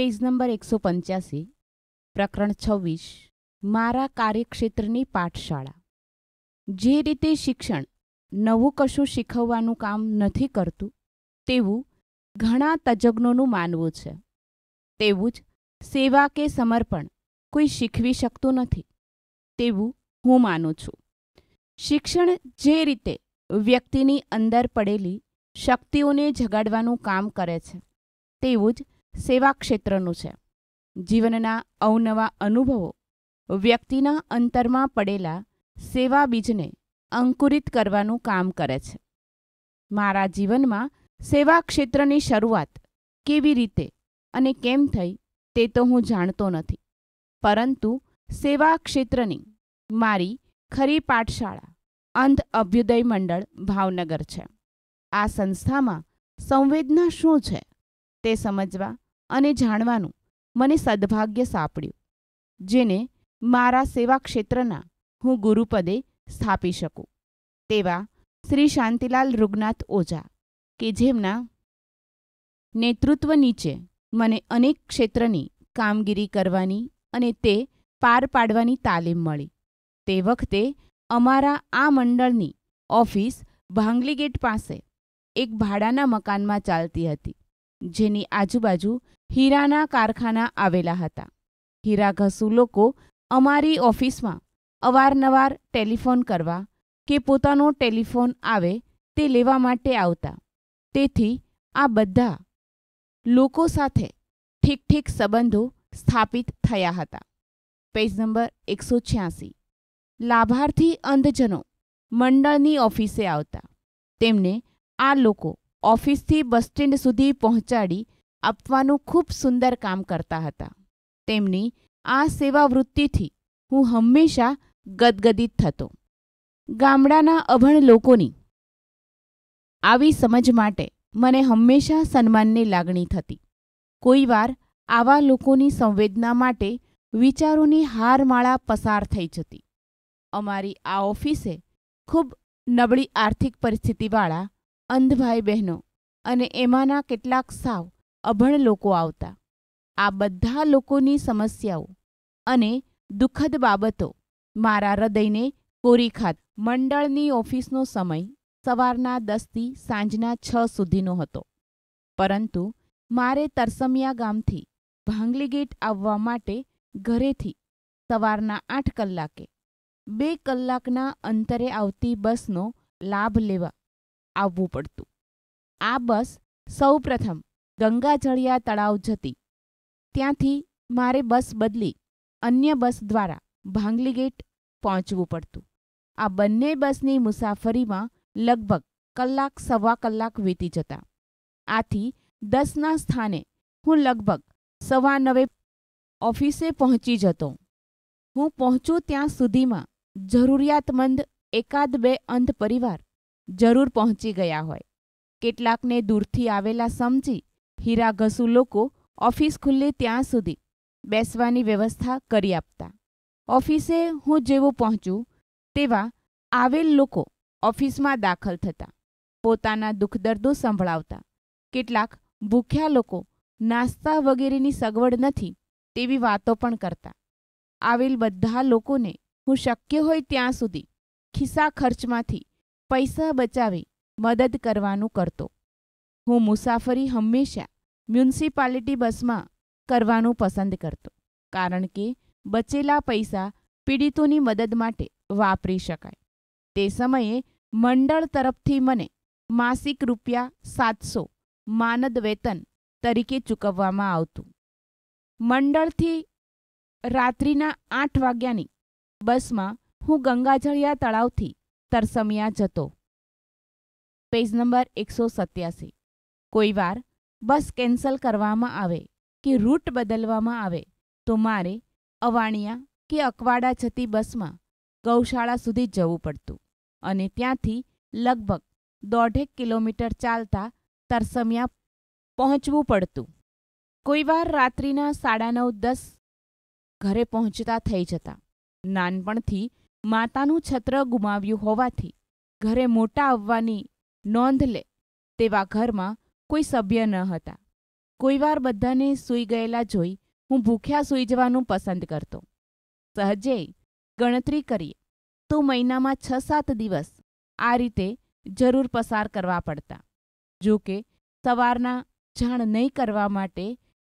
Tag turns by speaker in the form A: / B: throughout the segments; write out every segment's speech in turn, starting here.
A: page number એકસો પંચ્યાસી પ્રકરણ છવ્વીસ મારા કાર્યક્ષેત્રની પાઠશાળા જે રીતે શિક્ષણ નવું કશું શીખવવાનું કામ નથી કરતું તેવું ઘણા તજજ્ઞોનું માનવું છે તેવું જ સેવા કે સમર્પણ કોઈ શીખવી શકતું નથી તેવું હું માનું છું શિક્ષણ જે રીતે વ્યક્તિની અંદર પડેલી શક્તિઓને જગાડવાનું કામ કરે છે તેવું જ સેવા ક્ષેત્રનું છે જીવનના અવનવા અનુભવો વ્યક્તિના અંતરમાં પડેલા સેવા બીજને અંકુરિત કરવાનું કામ કરે છે મારા જીવનમાં સેવા ક્ષેત્રની શરૂઆત કેવી રીતે અને કેમ થઈ તે તો હું જાણતો નથી પરંતુ સેવા ક્ષેત્રની મારી ખરી પાઠશાળા અંધ અભ્યુદય મંડળ ભાવનગર છે આ સંસ્થામાં સંવેદના શું છે તે સમજવા અને જાણવાનું મને સદભાગ્ય સાંપડ્યું જેને મારા સેવા ક્ષેત્રના હું ગુરુપદે સ્થાપી શકું તેવા શ્રી શાંતિલાલ રૂગનાથ ઓઝા કે જેમના નેતૃત્વ નીચે મને અનેક ક્ષેત્રની કામગીરી કરવાની અને તે પાર પાડવાની તાલીમ મળી તે વખતે અમારા આ મંડળની ઓફિસ ભાંગલીગેટ પાસે એક ભાડાના મકાનમાં ચાલતી હતી જેની આજુબાજુ હીરાના કારખાના આવેલા હતા હીરા ઘસુ લોકો અમારી ઓફિસમાં અવારનવાર ટેલિફોન કરવા કે પોતાનો ટેલિફોન આવે તે લેવા માટે આવતા તેથી આ બધા લોકો સાથે ઠીક ઠીક સંબંધો સ્થાપિત થયા હતા પેજ નંબર એકસો છ્યાસી લાભાર્થી અંધજનો મંડળની ઓફિસે આવતા તેમને આ લોકો ઓફિસથી બસ સ્ટેન્ડ સુધી પહોંચાડી આપવાનું ખૂબ સુંદર કામ કરતા હતા તેમની આ સેવાવૃત્તિથી હું હંમેશા ગદગદિત થતો ગામડાના અભણ લોકોની આવી સમજ માટે મને હંમેશા સન્માનની લાગણી થતી કોઈવાર આવા લોકોની સંવેદના માટે વિચારોની હારમાળા પસાર થઈ જતી અમારી આ ઓફિસે ખૂબ નબળી આર્થિક પરિસ્થિતિવાળા અંધભાઈ બહેનો અને એમાંના કેટલાક સાવ અભણ લોકો આવતા આ બધા લોકોની સમસ્યાઓ અને દુઃખદ બાબતો મારા હૃદયને કોરી ખાત મંડળની ઓફિસનો સમય સવારના દસથી સાંજના છ સુધીનો હતો પરંતુ મારે તરસમિયા ગામથી ભાંગલી ગેટ આવવા માટે ઘરેથી સવારના આઠ કલાકે બે કલાકના અંતરે આવતી બસનો લાભ લેવા આવવું પડતું આ બસ સૌપ્રથમ ગંગાજળિયા તળાવ જતી ત્યાંથી મારે બસ બદલી અન્ય બસ દ્વારા ભાંગલી ગેટ પહોંચવું પડતું આ બંને બસની મુસાફરીમાં લગભગ કલાક સવા કલાક વીતી જતા આથી દસના સ્થાને હું લગભગ સવા નવે ઓફિસે પહોંચી જતો હું પહોંચું ત્યાં સુધીમાં જરૂરિયાતમંદ એકાદ બે અંધ પરિવાર જરૂર પહોંચી ગયા હોય કેટલાકને દૂરથી આવેલા સમજી હીરા ઘસુ લોકો ઓફિસ ખુલ્લે ત્યાં સુધી બેસવાની વ્યવસ્થા કરી આપતા ઓફિસે હું જેવો પહોંચું તેવા આવેલ લોકો ઓફિસમાં દાખલ થતા પોતાના દુઃખદર્દો સંભળાવતા કેટલાક ભૂખ્યા લોકો નાસ્તા વગેરેની સગવડ નથી તેવી વાતો પણ કરતા આવેલ બધા લોકોને હું શક્ય હોય ત્યાં સુધી ખિસ્સા ખર્ચમાંથી પૈસા બચાવી મદદ કરવાનું કરતો હું મુસાફરી હંમેશા મ્યુનિસિપાલિટી બસમાં કરવાનું પસંદ કરતો કારણ કે બચેલા પૈસા પીડિતોની મદદ માટે વાપરી શકાય તે સમયે મંડળ તરફથી મને માસિક રૂપિયા સાતસો માનદ વેતન તરીકે ચૂકવવામાં આવતું મંડળથી રાત્રિના આઠ વાગ્યાની બસમાં હું ગંગાજળિયા તળાવથી તરસમિયા જતો પેજ નંબર એકસો સત્યાસી કોઈવાર બસ કેન્સલ કરવામાં આવે કે રૂટ બદલવામાં આવે તો મારે અવાણિયા કે અકવાડા જતી બસમાં ગૌશાળા સુધી જવું પડતું અને ત્યાંથી લગભગ દોઢેક કિલોમીટર ચાલતા તરસમિયા પહોંચવું પડતું કોઈવાર રાત્રિના સાડા નવ દસ ઘરે પહોંચતા થઈ જતા નાનપણથી માતાનું છત્ર ગુમાવ્યું હોવાથી ઘરે મોટા આવવાની નોંધ લે તેવા ઘરમાં કોઈ સભ્ય ન હતા કોઈવાર બધાને સૂઈ ગયેલા જોઈ હું ભૂખ્યા સૂઈ જવાનું પસંદ કરતો સહજે ગણતરી કરીએ તો મહિનામાં છ સાત દિવસ આ રીતે જરૂર પસાર કરવા પડતા જો કે સવારના જાણ નહીં કરવા માટે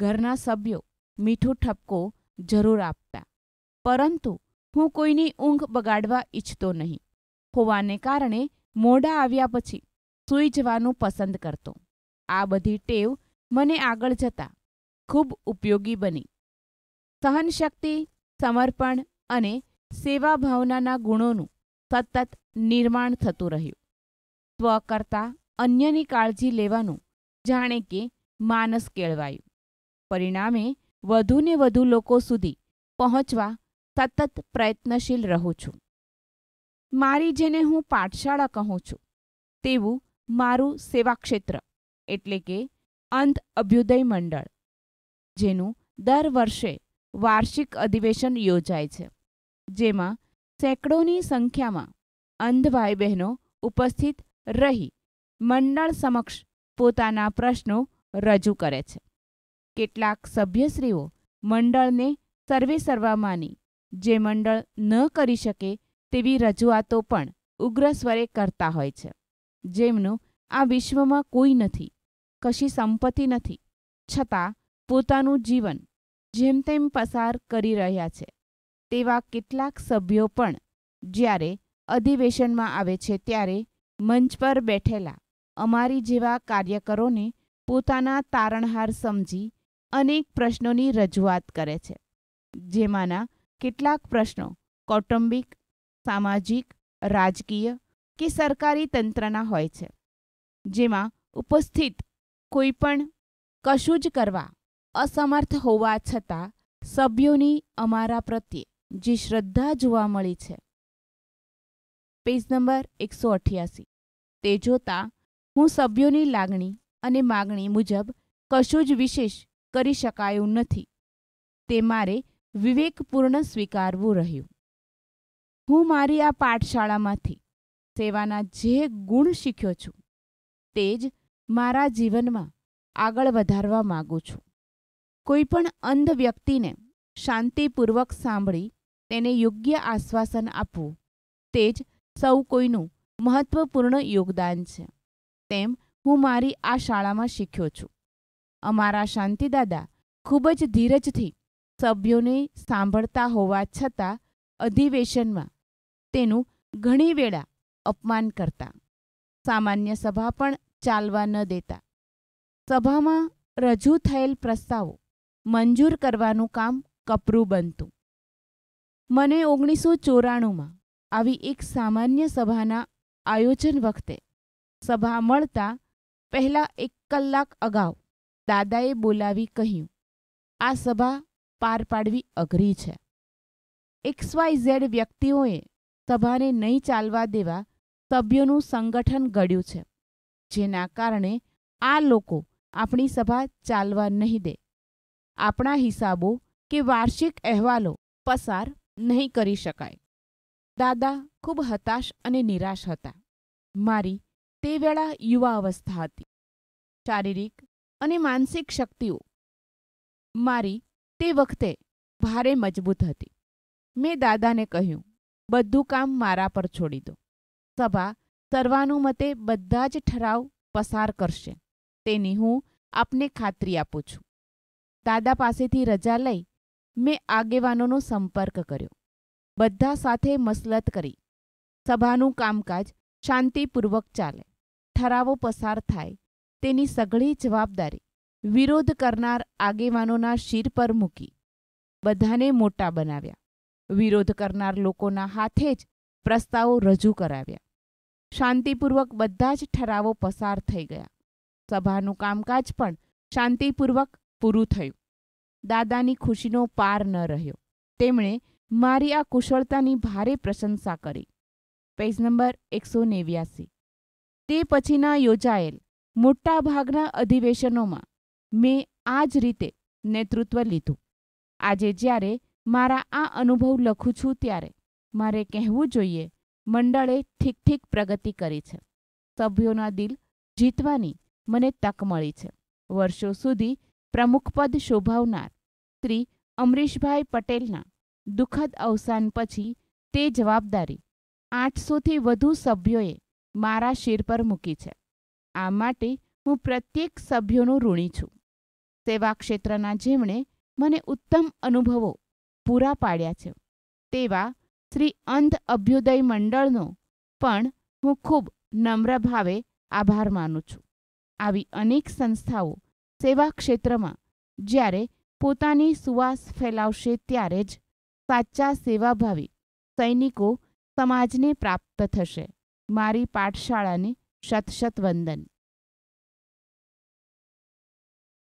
A: ઘરના સભ્યો મીઠું ઠપકો જરૂર આપતા પરંતુ હું કોઈની ઊંઘ બગાડવા ઈચ્છતો નહીં હોવાને કારણે મોડા આવ્યા પછી સૂઈ જવાનું પસંદ કરતો આ બધી ટેવ મને આગળ જતા ખૂબ ઉપયોગી બની સહનશક્તિ સમર્પણ અને સેવા ભાવનાના ગુણોનું સતત નિર્માણ થતું રહ્યું સ્વ કરતાં અન્યની કાળજી લેવાનું જાણે કે માનસ કેળવાયું પરિણામે વધુને વધુ લોકો સુધી પહોંચવા સતત પ્રયત્નશીલ રહું છું મારી જેને હું પાઠશાળા કહું છું તેવું મારું સેવાક્ષેત્ર એટલે કે અંત અભ્યુદય મંડળ જેનું દર વર્ષે વાર્ષિક અધિવેશન યોજાય છે જેમાં સેંકડોની સંખ્યામાં અંધ ભાઈ બહેનો ઉપસ્થિત રહી મંડળ સમક્ષ પોતાના પ્રશ્નો રજૂ કરે છે કેટલાક સભ્યશ્રીઓ મંડળને સર્વે સર્વામાની જે મંડળ ન કરી શકે તેવી રજૂઆતો પણ ઉગ્ર સ્વરે કરતા હોય છે જેમનું આ વિશ્વમાં કોઈ નથી કશી સંપત્તિ નથી છતાં પોતાનું જીવન જેમ તેમ પસાર કરી રહ્યા છે તેવા કેટલાક સભ્યો પણ જ્યારે અધિવેશનમાં આવે છે ત્યારે મંચ પર બેઠેલા અમારી જેવા કાર્યકરોને પોતાના તારણહાર સમજી અનેક પ્રશ્નોની રજૂઆત કરે છે જેમાંના કેટલાક પ્રશ્નો કૌટુંબિક સામાજિક રાજકીય કે સરકારી તંત્રના હોય છે જેમાં ઉપસ્થિત કોઈપણ કશું જ કરવા અસમર્થ હોવા છતાં સભ્યોની અમારા પ્રત્યે જે શ્રદ્ધા જોવા મળી છે પેજ નંબર એકસો અઠ્યાસી તે જોતાં હું સભ્યોની લાગણી અને માગણી મુજબ કશું જ વિશેષ કરી શકાયું નથી તે મારે વિવેકપૂર્ણ સ્વીકારવું રહ્યું હું મારી આ પાઠશાળામાંથી સેવાના જે ગુણ શીખ્યો છું તે જ મારા જીવનમાં આગળ વધારવા માગું છું કોઈ પણ અંધ વ્યક્તિને શાંતિપૂર્વક સાંભળી તેને યોગ્ય આશ્વાસન આપવું તે જ સૌ કોઈનું મહત્વપૂર્ણ યોગદાન છે તેમ હું મારી આ શાળામાં શીખ્યો છું અમારા શાંતિદાદા ખૂબ જ ધીરજથી સભ્યોને સાંભળતા હોવા છતાં અધિવેશનમાં તેનું ઘણી વેળા અપમાન કરતા સામાન્ય સભા પણ ચાલવા ન દેતા સભામાં રજૂ થયેલ પ્રસ્તાવો મંજૂર કરવાનું કામ કપરું બનતું મને ઓગણીસો ચોરાણુંમાં આવી એક સામાન્ય સભાના આયોજન વખતે સભા મળતા પહેલાં એક કલાક અગાઉ દાદાએ બોલાવી કહ્યું આ સભા પાર પાડવી અઘરી છે એક્સ વાય ઝેડ વ્યક્તિઓએ સભાને નહીં ચાલવા દેવા સભ્યોનું સંગઠન ઘડ્યું છે જેના કારણે આ લોકો આપણી સભા ચાલવા નહીં દે આપણા હિસાબો કે વાર્ષિક અહેવાલો પસાર નહીં કરી શકાય દાદા ખૂબ હતાશ અને નિરાશ હતા મારી તે વેળા યુવા અવસ્થા હતી શારીરિક અને માનસિક શક્તિઓ મારી તે વખતે ભારે મજબૂત હતી મેં દાદાને કહ્યું બધું કામ મારા પર છોડી દો સભા સર્વાનુમતે બધા જ ઠરાવ પસાર કરશે તેની હું આપને ખાતરી આપું છું દાદા પાસેથી રજા લઈ મેં આગેવાનોનો સંપર્ક કર્યો બધા સાથે મસલત કરી સભાનું કામકાજ શાંતિપૂર્વક ચાલે ઠરાવો પસાર થાય તેની સઘળી જવાબદારી વિરોધ કરનાર આગેવાનોના શિર પર મૂકી બધાને મોટા બનાવ્યા વિરોધ કરનાર લોકોના હાથે જ પ્રસ્તાવો રજૂ કરાવ્યા શાંતિપૂર્વક બધા જ ઠરાવો પસાર થઈ ગયા સભાનું કામકાજ પણ શાંતિપૂર્વક પૂરું થયું દાદાની ખુશીનો પાર ન રહ્યો તેમણે મારી આ કુશળતાની ભારે પ્રશંસા કરી પેજ નંબર એકસો નેવ્યાસી તે પછીના યોજાયેલ મોટાભાગના અધિવેશનોમાં મેં આ જ રીતે નેતૃત્વ લીધું આજે જ્યારે મારા આ અનુભવ લખું છું ત્યારે મારે કહેવું જોઈએ મંડળે ઠીક ઠીક પ્રગતિ કરી છે સભ્યોના દિલ જીતવાની મને તક મળી છે વર્ષો સુધી પ્રમુખપદ શોભાવનાર શ્રી અમરીશભાઈ પટેલના દુઃખદ અવસાન પછી તે જવાબદારી આઠસોથી વધુ સભ્યોએ મારા શિર પર મૂકી છે આ માટે હું પ્રત્યેક સભ્યોનો ઋણી છું સેવા ક્ષેત્રના જેમણે મને ઉત્તમ અનુભવો પૂરા પાડ્યા છે તેવા શ્રી અંધ અભ્યુદય મંડળનો પણ હું ખૂબ નમ્ર ભાવે આભાર માનું છું આવી અનેક સંસ્થાઓ સેવા ક્ષેત્રમાં જ્યારે પોતાની સુવાસ ફેલાવશે ત્યારે જ સાચા સેવાભાવી સૈનિકો સમાજને પ્રાપ્ત થશે મારી પાઠશાળાને શત શત વંદન